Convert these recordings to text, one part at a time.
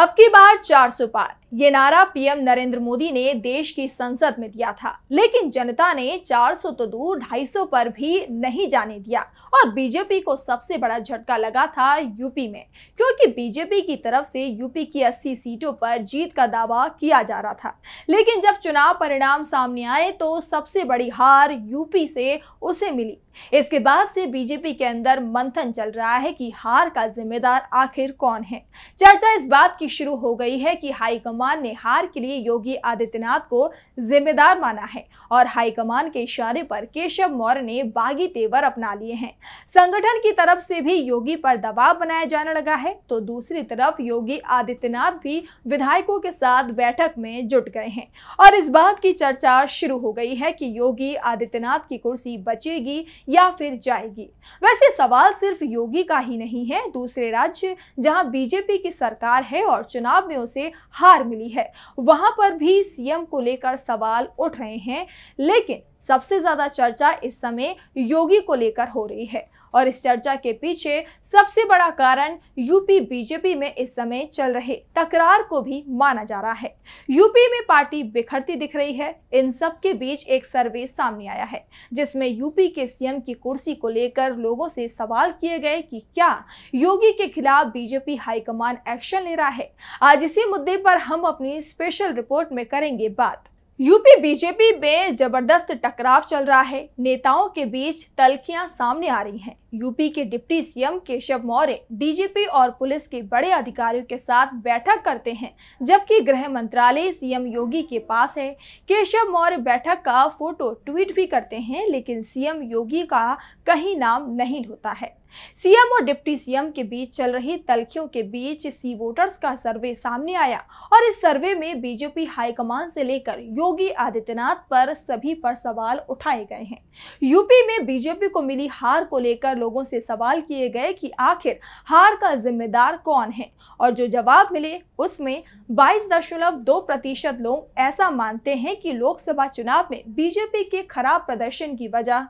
अब की बार 400 पार ये नारा पीएम नरेंद्र मोदी ने देश की संसद में दिया था लेकिन जनता ने 400 तो दूर 250 पर भी नहीं जाने दिया और बीजेपी को सबसे बड़ा झटका लगा था यूपी में क्योंकि बीजेपी की तरफ से यूपी की 80 सीटों पर जीत का दावा किया जा रहा था लेकिन जब चुनाव परिणाम सामने आए तो सबसे बड़ी हार यूपी से उसे मिली इसके बाद से बीजेपी के अंदर मंथन चल रहा है कि हार का जिम्मेदार आखिर कौन है चर्चा इस बात की शुरू हो गई है कि हाईकमान हाईकमान ने हार के लिए योगी आदित्यनाथ को जिम्मेदार माना है और हाईकमान के इशारे पर केशव मौर्य ने बागी तेवर अपना लिए हैं संगठन की तरफ से भी योगी पर दबाव बनाया जाने लगा है तो दूसरी तरफ योगी आदित्यनाथ भी विधायकों के साथ बैठक में जुट गए हैं और इस बात की चर्चा शुरू हो गई है कि योगी आदित्यनाथ की कुर्सी बचेगी या फिर जाएगी वैसे सवाल सिर्फ योगी का ही नहीं है दूसरे राज्य जहां बीजेपी की सरकार है और चुनाव में उसे हार मिली है वहां पर भी सीएम को लेकर सवाल उठ रहे हैं लेकिन सबसे ज्यादा चर्चा इस समय योगी को लेकर हो रही है और इस चर्चा के पीछे सबसे बड़ा कारण यूपी बीजेपी में इस समय चल रहे तकरार को भी माना जा रहा है यूपी में पार्टी बिखरती दिख रही है इन सब के बीच एक सर्वे सामने आया है जिसमें यूपी के सीएम की कुर्सी को लेकर लोगों से सवाल किए गए कि क्या योगी के खिलाफ बीजेपी हाईकमान एक्शन ले रहा है आज इसी मुद्दे पर हम अपनी स्पेशल रिपोर्ट में करेंगे बात यूपी बीजेपी में जबरदस्त टकराव चल रहा है नेताओं के बीच तलखियां सामने आ रही हैं यूपी के deputy CM Keshav Maurya DGP और पुलिस के बड़े अधिकारियों के साथ बैठक करते हैं जबकि गृह मंत्रालय सीएम योगी के पास है केशव मौर्य बैठक का फोटो ट्वीट भी करते हैं लेकिन सीएम योगी का कहीं नाम नहीं होता है सीएम और डिप्टी सीएम के बीच चल रही तलखियों के बीच सी वोटर्स का सर्वे सामने आया और इस सर्वे में बीजेपी हाईकमान से लेकर योगी आदित्यनाथ पर सभी पर सवाल उठाए गए हैं यूपी में बीजेपी को मिली हार को लेकर लोगों से सवाल किए गए कि आखिर हार का जिम्मेदार कौन है और जो जवाब मिले उसमें बाईस दशमलव दो प्रतिशत लोग ऐसा मानते हैं कि लोकसभा चुनाव में बीजेपी के खराब प्रदर्शन की वजह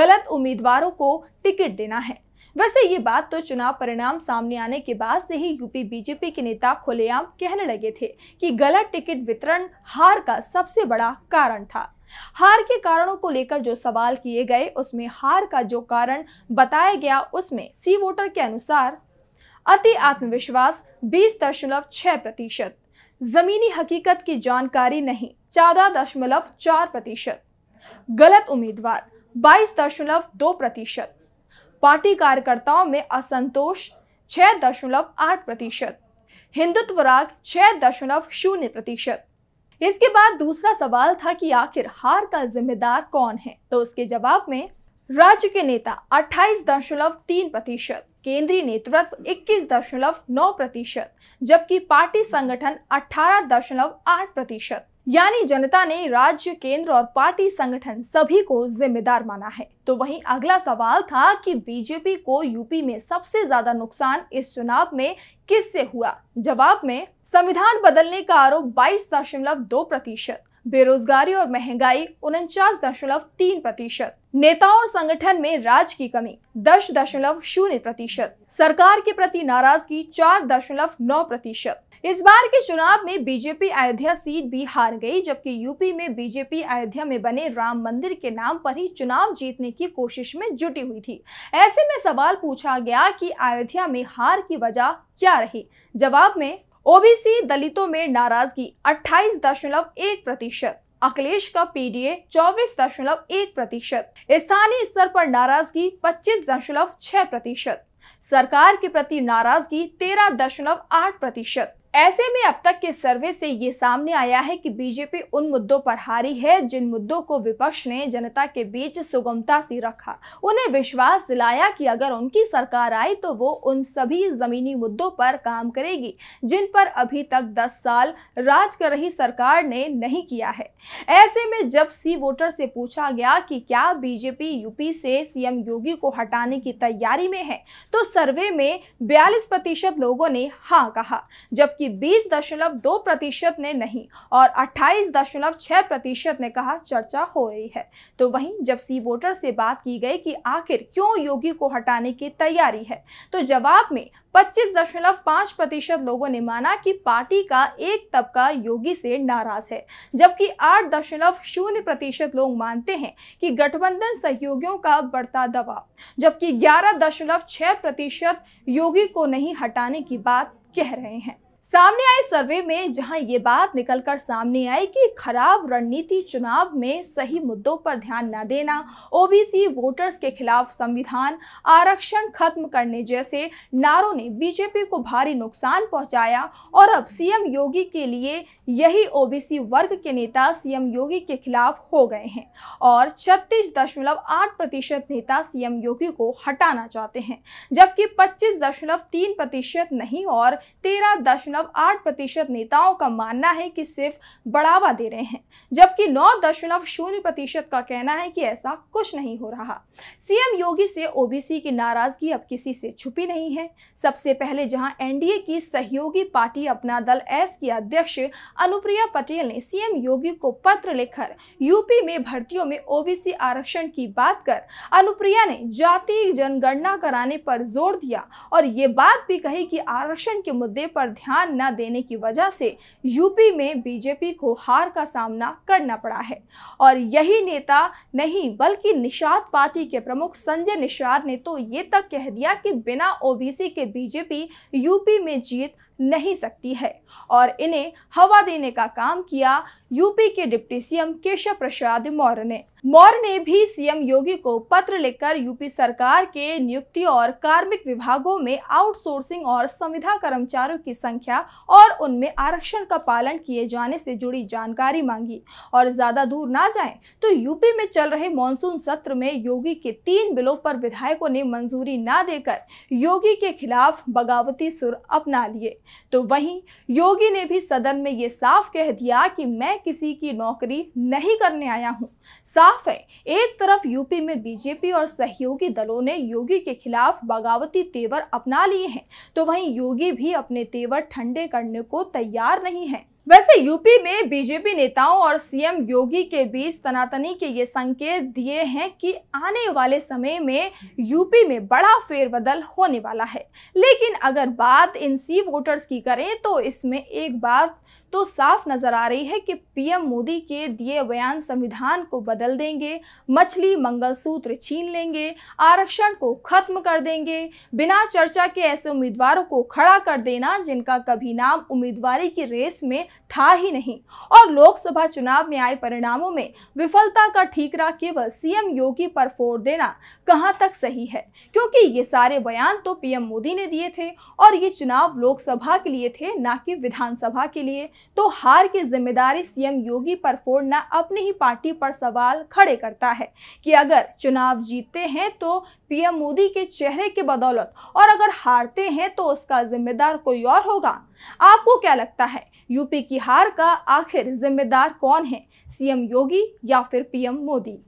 गलत उम्मीदवारों को टिकट देना है वैसे ये बात तो चुनाव परिणाम सामने आने के बाद से ही यूपी बीजेपी के नेता खुलेआम कहने लगे थे कि गलत टिकट वितरण हार का सबसे बड़ा कारण था हार के कारणों को लेकर जो सवाल किए गए उसमें हार का जो कारण बताया गया उसमें सी वोटर के अनुसार अति आत्मविश्वास बीस दशमलव छः प्रतिशत जमीनी हकीकत की जानकारी नहीं चौदह दशमलव चार प्रतिशत गलत उम्मीदवार बाईस दशमलव दो प्रतिशत पार्टी कार्यकर्ताओं में असंतोष छः दशमलव आठ प्रतिशत हिंदुत्व राग छः दशमलव शून्य प्रतिशत इसके बाद दूसरा सवाल था कि आखिर हार का जिम्मेदार कौन है तो उसके जवाब में राज्य के नेता अट्ठाईस दशमलव तीन प्रतिशत केंद्रीय नेतृत्व इक्कीस दशमलव नौ प्रतिशत जबकि पार्टी संगठन अठारह दशमलव आठ प्रतिशत यानी जनता ने राज्य केंद्र और पार्टी संगठन सभी को जिम्मेदार माना है तो वहीं अगला सवाल था कि बीजेपी को यूपी में सबसे ज्यादा नुकसान इस चुनाव में किससे हुआ जवाब में संविधान बदलने का आरोप बाईस दशमलव दो प्रतिशत बेरोजगारी और महंगाई उनचास दशमलव तीन प्रतिशत नेताओं और संगठन में राज की कमी दस दशमलव शून्य प्रतिशत सरकार के प्रति नाराजगी चार दशमलव नौ प्रतिशत इस बार के चुनाव में बीजेपी अयोध्या सीट भी हार गई जबकि यूपी में बीजेपी अयोध्या में बने राम मंदिर के नाम पर ही चुनाव जीतने की कोशिश में जुटी हुई थी ऐसे में सवाल पूछा गया कि अयोध्या में हार की वजह क्या रही जवाब में ओबीसी दलितों में नाराजगी अट्ठाईस दशमलव एक प्रतिशत अखिलेश का पीडीए चौबीस दशमलव एक प्रतिशत स्थानीय स्तर पर नाराजगी पच्चीस दशमलव छह प्रतिशत सरकार के प्रति नाराजगी तेरह दशमलव आठ प्रतिशत ऐसे में अब तक के सर्वे से ये सामने आया है कि बीजेपी उन मुद्दों पर हारी है जिन मुद्दों को विपक्ष ने जनता के बीच सुगमता से रखा उन्हें विश्वास दिलाया कि अगर उनकी सरकार आई तो वो उन सभी जमीनी मुद्दों पर काम करेगी जिन पर अभी तक 10 साल राज कर रही सरकार ने नहीं किया है ऐसे में जब सी वोटर से पूछा गया कि क्या बीजेपी यूपी से सीएम योगी को हटाने की तैयारी में है तो सर्वे में बयालीस प्रतिशत लोगों ने हाँ कहा जबकि जबकि 20.2 प्रतिशत ने नहीं और 28.6 प्रतिशत ने कहा चर्चा हो रही है तो वहीं जब सी वोटर से बात की गई कि आखिर क्यों योगी को हटाने की तैयारी है तो जवाब में 25.5 प्रतिशत लोगों ने माना कि पार्टी का एक तबका योगी से नाराज है जबकि आठ दशमलव शून्य प्रतिशत लोग मानते हैं कि गठबंधन सहयोगियों का बढ़ता दबाव जबकि 11.6 प्रतिशत योगी को नहीं हटाने की बात कह रहे हैं सामने आए सर्वे में जहां ये बात निकलकर सामने आई कि खराब रणनीति चुनाव में सही मुद्दों पर ध्यान न देना ओबीसी वोटर्स के खिलाफ संविधान आरक्षण खत्म करने जैसे नारों ने बीजेपी को भारी नुकसान पहुंचाया और अब सीएम योगी के लिए यही ओबीसी वर्ग के नेता सीएम योगी के खिलाफ हो गए हैं और छत्तीस दशमलव आठ प्रतिशत नेता सीएम योगी को हटाना चाहते हैं जबकि पच्चीस दशमलव तीन प्रतिशत नहीं और तेरह दशमलव दशमलव आठ प्रतिशत नेताओं का मानना है कि सिर्फ बढ़ावा दे रहे हैं जबकि नौ दशमलव शून्य प्रतिशत का कहना है कि ऐसा कुछ नहीं हो रहा सीएम योगी से ओबीसी की नाराजगी अब किसी से छुपी नहीं है सबसे पहले जहां एनडीए की सहयोगी पार्टी अपना दल एस की अध्यक्ष अनुप्रिया पटेल ने सीएम योगी को पत्र लिखकर यूपी में भर्तियों में ओबीसी आरक्षण की बात कर अनुप्रिया ने जाति जनगणना कराने पर जोर दिया और ये बात भी कही कि आरक्षण के मुद्दे पर ध्यान ध्यान न देने की वजह से यूपी में बीजेपी को हार का सामना करना पड़ा है और यही नेता नहीं बल्कि निषाद पार्टी के प्रमुख संजय निषाद ने तो ये तक कह दिया कि बिना ओबीसी के बीजेपी यूपी में जीत नहीं सकती है और इन्हें हवा देने का काम किया यूपी के डिप्टी सीएम केशव प्रसाद मौर्य ने मौर्य ने भी सीएम योगी को पत्र लिखकर यूपी सरकार के नियुक्ति और कार्मिक विभागों में आउटसोर्सिंग और संविधा कर्मचारियों की संख्या और उनमें आरक्षण का पालन किए जाने से जुड़ी जानकारी मांगी और ज्यादा दूर ना जाए तो यूपी में चल रहे मानसून सत्र में योगी के तीन बिलों पर विधायकों ने मंजूरी ना देकर योगी के खिलाफ बगावती सुर अपना लिए तो वहीं योगी ने भी सदन में ये साफ कह दिया कि मैं किसी की नौकरी नहीं करने आया हूं साफ है एक तरफ यूपी में बीजेपी और सहयोगी दलों ने योगी के खिलाफ बगावती तेवर अपना लिए हैं तो वहीं योगी भी अपने तेवर ठंडे करने को तैयार नहीं है वैसे यूपी में बीजेपी नेताओं और सीएम योगी के बीच तनातनी के ये संकेत दिए हैं कि आने वाले समय में यूपी में बड़ा फेरबदल होने वाला है लेकिन अगर बात इन सी वोटर्स की करें तो इसमें एक बात तो साफ नज़र आ रही है कि पीएम मोदी के दिए बयान संविधान को बदल देंगे मछली मंगलसूत्र छीन लेंगे आरक्षण को खत्म कर देंगे बिना चर्चा के ऐसे उम्मीदवारों को खड़ा कर देना जिनका कभी नाम उम्मीदवारी की रेस में था ही नहीं और लोकसभा चुनाव में आए परिणामों में विफलता का ठीकरा केवल सीएम योगी पर फोड़ देना कहां तक सही है क्योंकि ये सारे बयान तो पीएम मोदी ने दिए थे और ये चुनाव लोकसभा के लिए थे ना कि विधानसभा के लिए तो हार की जिम्मेदारी सीएम योगी पर फोड़ना अपनी ही पार्टी पर सवाल खड़े करता है कि अगर चुनाव जीतते हैं तो पीएम मोदी के चेहरे के बदौलत और अगर हारते हैं तो उसका जिम्मेदार कोई और होगा आपको क्या लगता है यूपी की हार का आखिर जिम्मेदार कौन है सीएम योगी या फिर पीएम मोदी